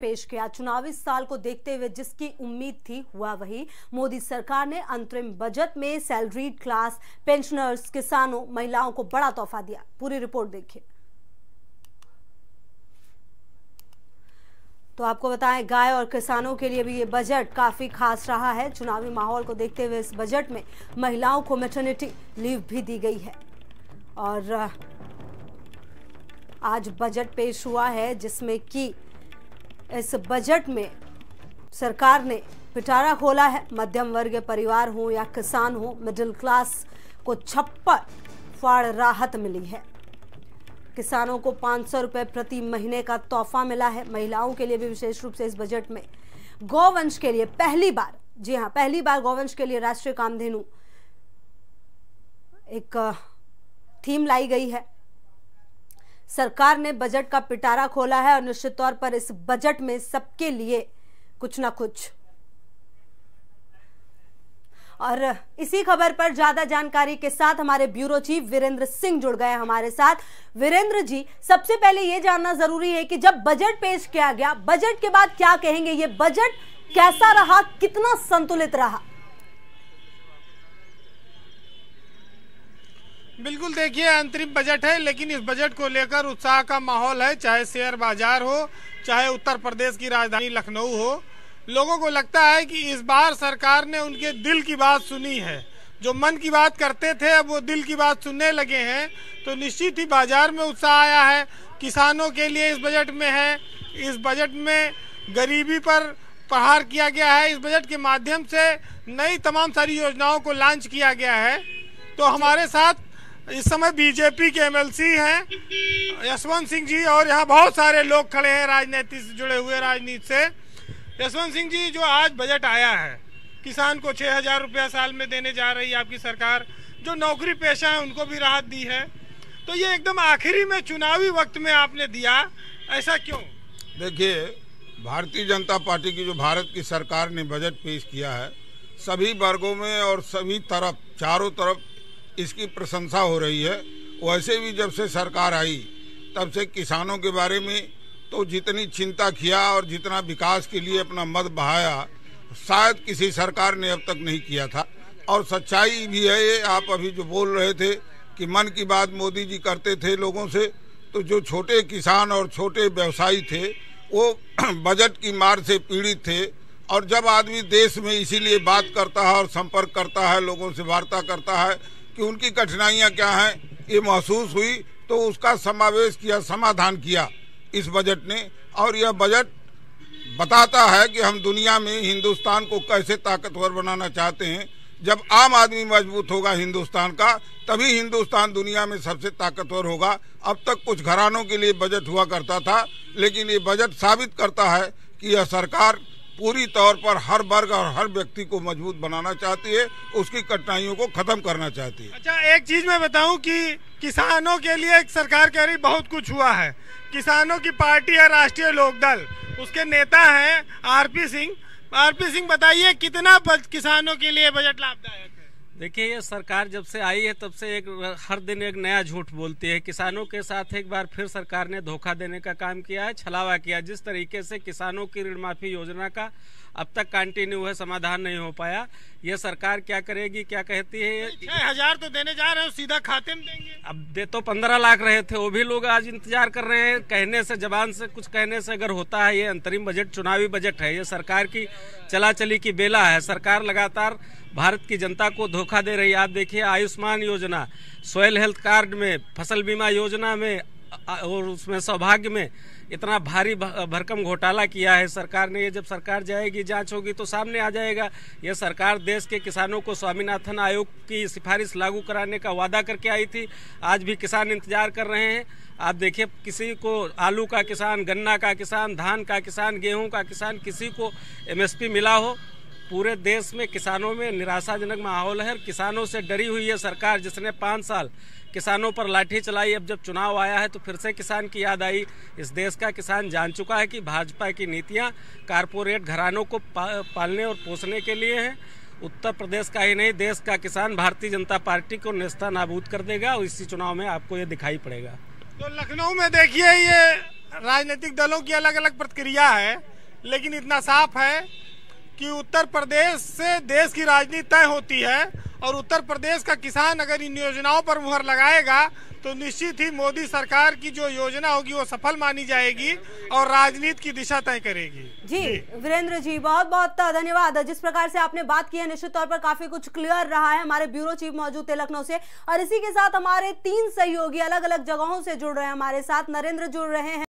पेश किया चुनावी साल को देखते हुए जिसकी उम्मीद थी हुआ वही मोदी सरकार ने अंतरिम बजट में सैलरीड क्लास पेंशनर्स किसानों महिलाओं को बड़ा तोहफा दिया पूरी रिपोर्ट देखिए तो आपको बताएं गाय और किसानों के लिए भी ये बजट काफ़ी खास रहा है चुनावी माहौल को देखते हुए इस बजट में महिलाओं को मेटर्निटी लीव भी दी गई है और आज बजट पेश हुआ है जिसमें कि इस बजट में सरकार ने पिटारा खोला है मध्यम वर्ग परिवार हो या किसान हो मिडिल क्लास को छप्पर फाड़ राहत मिली है किसानों को पाँच सौ रुपये प्रति महीने का तोहफा मिला है महिलाओं के लिए भी विशेष रूप से इस बजट में गौवंश के लिए पहली बार जी हाँ पहली बार गौवंश के लिए राष्ट्रीय कामधेनु एक थीम लाई गई है सरकार ने बजट का पिटारा खोला है और निश्चित तौर पर इस बजट में सबके लिए कुछ ना कुछ और इसी खबर पर ज्यादा जानकारी के साथ हमारे ब्यूरो चीफ वीरेंद्र सिंह जुड़ गए हमारे साथ वीरेंद्र जी सबसे पहले ये जानना जरूरी है कि जब बजट पेश किया गया बजट के बाद क्या कहेंगे ये बजट कैसा रहा कितना संतुलित रहा बिल्कुल देखिए अंतरिम बजट है लेकिन इस बजट को लेकर उत्साह का माहौल है चाहे शेयर बाजार हो चाहे उत्तर प्रदेश की राजधानी लखनऊ हो लोगों को लगता है कि इस बार सरकार ने उनके दिल की बात सुनी है जो मन की बात करते थे अब वो दिल की बात सुनने लगे हैं तो निश्चित ही बाजार में उत्साह आया है किसानों के लिए इस बजट में है इस बजट में गरीबी पर प्रहार किया गया है इस बजट के माध्यम से नई तमाम सारी योजनाओं को लॉन्च किया गया है तो हमारे साथ इस समय बीजेपी के एमएलसी हैं यशवंत सिंह जी और यहाँ बहुत सारे लोग खड़े हैं राजनीति से जुड़े हुए राजनीति से यशवंत सिंह जी जो आज बजट आया है किसान को छः हज़ार रुपया साल में देने जा रही है आपकी सरकार जो नौकरी पेशा है उनको भी राहत दी है तो ये एकदम आखिरी में चुनावी वक्त में आपने दिया ऐसा क्यों देखिए भारतीय जनता पार्टी की जो भारत की सरकार ने बजट पेश किया है सभी वर्गों में और सभी तरफ चारों तरफ इसकी प्रशंसा हो रही है वैसे भी जब से सरकार आई तब से किसानों के बारे में तो जितनी चिंता किया और जितना विकास के लिए अपना मत बहाया शायद किसी सरकार ने अब तक नहीं किया था और सच्चाई भी है ये आप अभी जो बोल रहे थे कि मन की बात मोदी जी करते थे लोगों से तो जो छोटे किसान और छोटे व्यवसायी थे वो बजट की मार से पीड़ित थे और जब आदमी देश में इसीलिए बात करता है और संपर्क करता है लोगों से वार्ता करता है कि उनकी कठिनाइयाँ क्या हैं ये महसूस हुई तो उसका समावेश किया समाधान किया इस बजट ने और यह बजट बताता है कि हम दुनिया में हिंदुस्तान को कैसे ताकतवर बनाना चाहते हैं जब आम आदमी मजबूत होगा हिंदुस्तान का तभी हिंदुस्तान दुनिया में सबसे ताकतवर होगा अब तक कुछ घरानों के लिए बजट हुआ करता था लेकिन ये बजट साबित करता है कि यह सरकार पूरी तौर पर हर वर्ग और हर व्यक्ति को मजबूत बनाना चाहती है उसकी कठिनाइयों को खत्म करना चाहती है अच्छा एक चीज मैं बताऊं कि किसानों के लिए एक सरकार कह रही बहुत कुछ हुआ है किसानों की पार्टी है राष्ट्रीय लोकदल उसके नेता हैं आरपी सिंह आरपी सिंह बताइए कितना किसानों के लिए बजट लाभदायक देखिए ये सरकार जब से आई है तब से एक हर दिन एक नया झूठ बोलती है किसानों के साथ एक बार फिर सरकार ने धोखा देने का काम किया है छलावा किया जिस तरीके से किसानों की ऋण माफी योजना का अब तक कंटिन्यू है समाधान नहीं हो पाया ये सरकार क्या करेगी क्या कहती है छह हजार तो देने जा रहे हो सीधा खाते में देंगे अब दे तो पंद्रह लाख रहे थे वो भी लोग आज इंतजार कर रहे हैं कहने से जबान से कुछ कहने से अगर होता है ये अंतरिम बजट चुनावी बजट है ये सरकार की चला चली की बेला है सरकार लगातार भारत की जनता को धोखा दे रही है आप देखिए आयुष्मान योजना सोयल हेल्थ कार्ड में फसल बीमा योजना में और उसमें सौभाग्य में इतना भारी भरकम घोटाला किया है सरकार ने ये जब सरकार जाएगी जांच होगी तो सामने आ जाएगा ये सरकार देश के किसानों को स्वामीनाथन आयोग की सिफारिश लागू कराने का वादा करके आई थी आज भी किसान इंतजार कर रहे हैं आप देखिए किसी को आलू का किसान गन्ना का किसान धान का किसान गेहूं का किसान किसी को एमएसपी मिला हो पूरे देश में किसानों में निराशाजनक माहौल है किसानों से डरी हुई है सरकार जिसने पाँच साल किसानों पर लाठी चलाई अब जब चुनाव आया है तो फिर से किसान की याद आई इस देश का किसान जान चुका है कि भाजपा की नीतियां कारपोरेट घरानों को पालने और पोषने के लिए हैं उत्तर प्रदेश का ही नहीं देश का किसान भारतीय जनता पार्टी को निष्ठा नाबूद कर देगा और इसी चुनाव में आपको ये दिखाई पड़ेगा तो लखनऊ में देखिए ये राजनीतिक दलों की अलग अलग प्रतिक्रिया है लेकिन इतना साफ है कि उत्तर प्रदेश से देश की राजनीति तय होती है और उत्तर प्रदेश का किसान अगर इन योजनाओं पर मुहर लगाएगा तो निश्चित ही मोदी सरकार की जो योजना होगी वो सफल मानी जाएगी और राजनीति की दिशा तय करेगी जी, जी। वीरेंद्र जी बहुत बहुत धन्यवाद जिस प्रकार से आपने बात की है निश्चित तौर पर काफी कुछ क्लियर रहा है हमारे ब्यूरो चीफ मौजूद थे लखनऊ से और इसी के साथ हमारे तीन सहयोगी अलग अलग जगहों से जुड़ रहे हैं हमारे साथ नरेंद्र जुड़ रहे हैं